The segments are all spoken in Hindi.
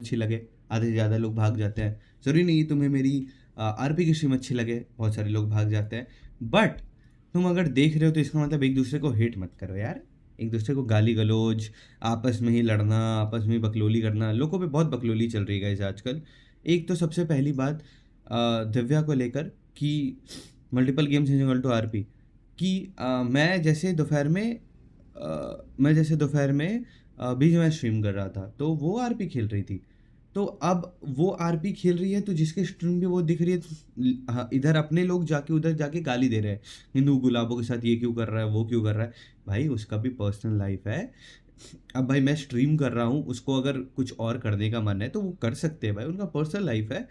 अच्छी लगे आधे से ज़्यादा लोग भाग जाते हैं ज़रूरी नहीं तुम्हें मेरी आरपी की स्ट्रीम अच्छी लगे बहुत सारे लोग भाग जाते हैं बट तुम अगर देख रहे हो तो इसका मतलब एक दूसरे को हेट मत करो यार एक दूसरे को गाली गलोज आपस में ही लड़ना आपस में ही बकलोली करना लोगों पे बहुत बकलोली चल रही है आजकल एक तो सबसे पहली बात दिव्या को लेकर कि multiple games equal to R P कि आ, मैं जैसे दोपहर में आ, मैं जैसे दोपहर में बीच में स्ट्रीम कर रहा था तो वो आर पी खेल रही थी तो अब वो आरपी खेल रही है तो जिसके स्ट्रीम भी वो दिख रही है तो हाँ, इधर अपने लोग जाके उधर जाके गाली दे रहे हैं हिंदू गुलाबों के साथ ये क्यों कर रहा है वो क्यों कर रहा है भाई उसका भी पर्सनल लाइफ है अब भाई मैं स्ट्रीम कर रहा हूँ उसको अगर कुछ और करने का मन है तो वो कर सकते हैं भाई उनका पर्सनल लाइफ है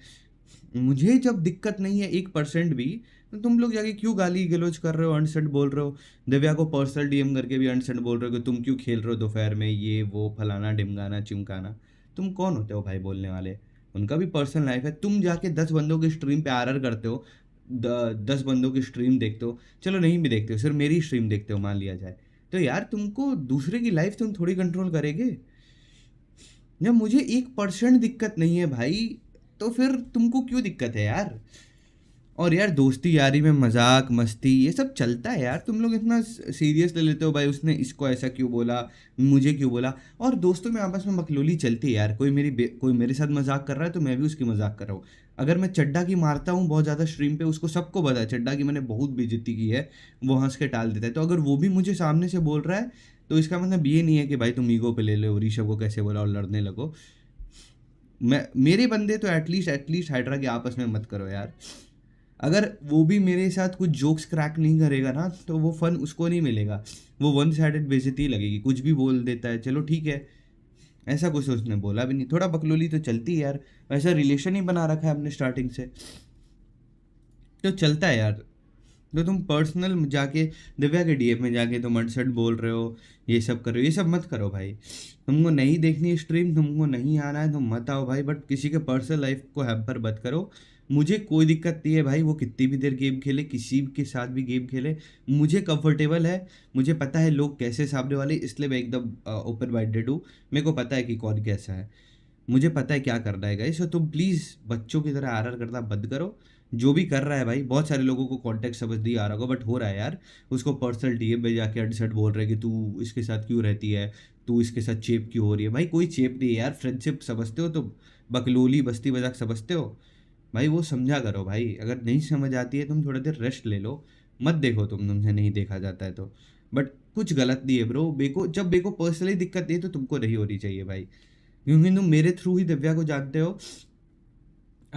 मुझे जब दिक्कत नहीं है एक परसेंट भी तो तुम लोग जाके क्यों गाली गलोच कर रहे हो अनसेंट बोल रहे हो दिव्या को पर्सनल डीएम करके भी अनसेंट बोल रहे हो कि तुम क्यों खेल रहे हो दोपहर में ये वो फलाना डिमगाना चिमकाना तुम कौन होते हो भाई बोलने वाले उनका भी पर्सनल लाइफ है तुम जाके दस बंदों के स्ट्रीम पे आर करते हो द, दस बंदों की स्ट्रीम देखते हो चलो नहीं भी देखते हो सिर्फ मेरी स्ट्रीम देखते हो मान लिया जाए तो यार तुमको दूसरे की लाइफ तुम थोड़ी कंट्रोल करेंगे जब मुझे एक परसेंट दिक्कत नहीं है भाई तो फिर तुमको क्यों दिक्कत है यार और यार दोस्ती यारी में मजाक मस्ती ये सब चलता है यार तुम लोग इतना सीरियस ले लेते हो भाई उसने इसको ऐसा क्यों बोला मुझे क्यों बोला और दोस्तों में आपस में मखलोली चलती है यार कोई मेरी कोई मेरे साथ मजाक कर रहा है तो मैं भी उसकी मजाक कर रहा हूँ अगर मैं चड्डा की मारता हूँ बहुत ज़्यादा स्ट्रीम पे उसको सबको पता है चड्डा की मैंने बहुत बेजती की है वो हंस के टाल देता है तो अगर वो भी मुझे सामने से बोल रहा है तो इसका मतलब ये नहीं है कि भाई तुम ईगो पे ले लो ऋषभ को कैसे बोला और लड़ने लगो मैं मेरे बंदे तो एटलीस्ट एटलीस्ट हाइड्रा के आपस में मत करो यार अगर वो भी मेरे साथ कुछ जोक्स क्रैक नहीं करेगा ना तो वो फ़न उसको नहीं मिलेगा वो वन साइडेड बेजती लगेगी कुछ भी बोल देता है चलो ठीक है ऐसा कुछ उसने बोला भी नहीं थोड़ा बकलोली तो चलती है यार ऐसा रिलेशन ही बना रखा है हमने स्टार्टिंग से तो चलता है यार तो तुम पर्सनल जाके दिव्या के डीएफ में जाके तुम अड़सठ बोल रहे हो ये सब करो ये सब मत करो भाई तुमको नहीं देखनी स्ट्रीम तुमको नहीं आना है तुम मत आओ भाई बट किसी के पर्सनल लाइफ को हैम्पर मत करो मुझे कोई दिक्कत नहीं है भाई वो कितनी भी देर गेम खेले किसी के साथ भी गेम खेले मुझे कंफर्टेबल है मुझे पता है लोग कैसे सामने वाले इसलिए मैं एकदम ओपन माइंडेड हूँ मेरे को पता है कि कौन कैसा है मुझे पता है क्या करना है गाई सो तो तुम प्लीज़ बच्चों की तरह आर करना बंद करो जो भी कर रहा है भाई बहुत सारे लोगों को कॉन्टैक्ट समझ नहीं आ रहा होगा बट हो रहा है यार उसको पर्सनल एम में जाके अनसेट बोल रहे हैं कि तू इसके साथ क्यों रहती है तू इसके साथ चेप क्यों हो रही है भाई कोई चेप नहीं है यार फ्रेंडशिप समझते हो तो बकलोली बस्ती मजाक समझते हो भाई वो समझा करो भाई अगर नहीं समझ आती है तुम थोड़ा देर रेस्ट ले लो मत देखो तुम तुमसे नहीं देखा जाता है तो बट कुछ गलत नहीं है ब्रो बेको जब बेको पर्सनली दिक्कत नहीं है तो तुमको नहीं होनी चाहिए भाई क्योंकि तुम मेरे थ्रू ही दिव्या को जानते हो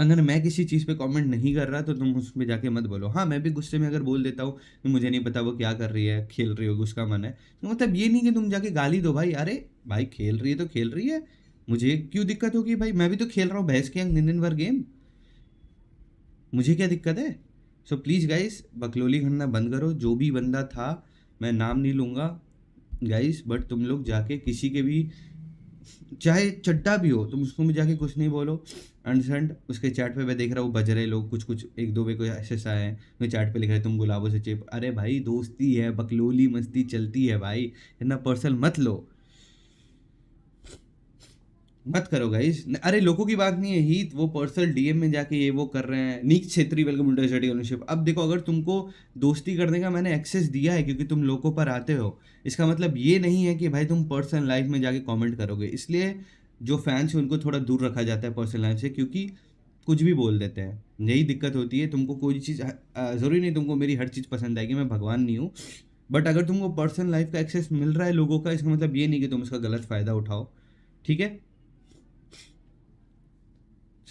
अगर मैं किसी चीज़ पे कमेंट नहीं कर रहा तो तुम उस पर जाके मत बोलो हाँ मैं भी गुस्से में अगर बोल देता हूँ तो मुझे नहीं पता वो क्या कर रही है खेल रही हो उसका मन है तो मतलब ये नहीं कि तुम जाके गाली दो भाई अरे भाई खेल रही है तो खेल रही है मुझे क्यों दिक्कत होगी भाई मैं भी तो खेल रहा हूँ भैंस के अंग दिन दिन भर गेम मुझे क्या दिक्कत है सो प्लीज़ गाइस बकलोली करना बंद करो जो भी बंदा था मैं नाम नहीं लूँगा गाइस बट तुम लोग जाके किसी के भी चाहे चड्डा भी हो तुम तो उसको भी जाके कुछ नहीं बोलो अंडरस्टैंड उसके चैट पे मैं देख रहा हूँ बज रहे लोग कुछ कुछ एक दो पे कोई ऐसे है मैं चैट पे लिख रहे तुम गुलाबों से चेप अरे भाई दोस्ती है बकलोली मस्ती चलती है भाई इतना पर्सनल मत लो मत करो गाइस अरे लोगों की बात नहीं है हीत वो पर्सनल डीएम में जाके ये वो कर रहे हैं नीक Chhetri welcome to study ownership अब देखो अगर तुमको दोस्ती करने का मैंने एक्सेस दिया है क्योंकि तुम लोगों पर आते हो इसका मतलब ये नहीं है कि भाई तुम पर्सनल लाइफ में जाके कमेंट करोगे इसलिए जो फैंस हैं उनको थोड़ा दूर रखा जाता है पर्सनल लाइफ से क्योंकि कुछ भी बोल देते हैं यही दिक्कत होती है तुमको कोई चीज़ ज़रूरी नहीं तुमको मेरी हर चीज़ पसंद आएगी मैं भगवान नहीं हूँ बट अगर तुमको पर्सनल लाइफ का एक्सेस मिल रहा है लोगों का इसका मतलब ये नहीं कि तुम इसका गलत फ़ायदा उठाओ ठीक है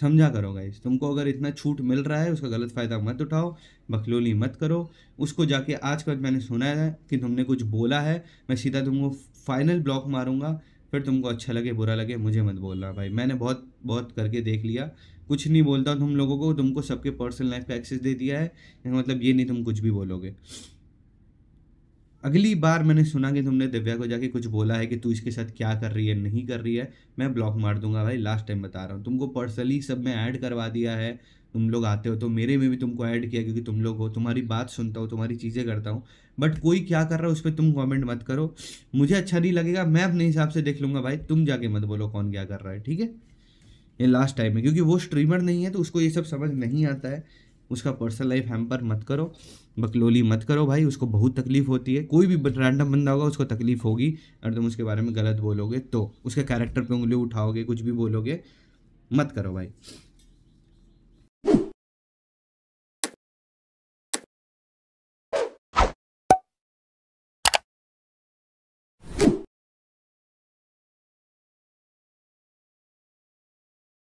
समझा करो गाइज तुमको अगर इतना छूट मिल रहा है उसका गलत फ़ायदा मत उठाओ बखलोली मत करो उसको जाके आज कल मैंने सुना है कि तुमने कुछ बोला है मैं सीधा तुमको फाइनल ब्लॉक मारूंगा फिर तुमको अच्छा लगे बुरा लगे मुझे मत बोलना भाई मैंने बहुत बहुत करके देख लिया कुछ नहीं बोलता तुम लोगों को तुमको सबके पर्सनल लाइफ का एक्सेस दे दिया है मतलब ये नहीं तुम कुछ भी बोलोगे अगली बार मैंने सुना कि तुमने दिव्या को जाके कुछ बोला है कि तू इसके साथ क्या कर रही है नहीं कर रही है मैं ब्लॉक मार दूंगा भाई लास्ट टाइम बता रहा हूँ तुमको पर्सनली सब मैं ऐड करवा दिया है तुम लोग आते हो तो मेरे में भी तुमको ऐड किया क्योंकि तुम लोग हो तुम्हारी बात सुनता हूँ तुम्हारी चीज़ें करता हूँ बट कोई क्या कर रहा है उस पर तुम कॉमेंट मत करो मुझे अच्छा नहीं लगेगा मैं अपने हिसाब से देख लूँगा भाई तुम जाके मत बोलो कौन क्या कर रहा है ठीक है ये लास्ट टाइम है क्योंकि वो स्ट्रीमर नहीं है तो उसको ये सब समझ नहीं आता है उसका पर्सनल लाइफ हैम्पर मत करो बकलोली मत करो भाई उसको बहुत तकलीफ होती है कोई भी रैंडम बंदा होगा उसको तकलीफ होगी अगर तुम उसके बारे में गलत बोलोगे तो उसके कैरेक्टर पर उंगली उठाओगे कुछ भी बोलोगे मत करो भाई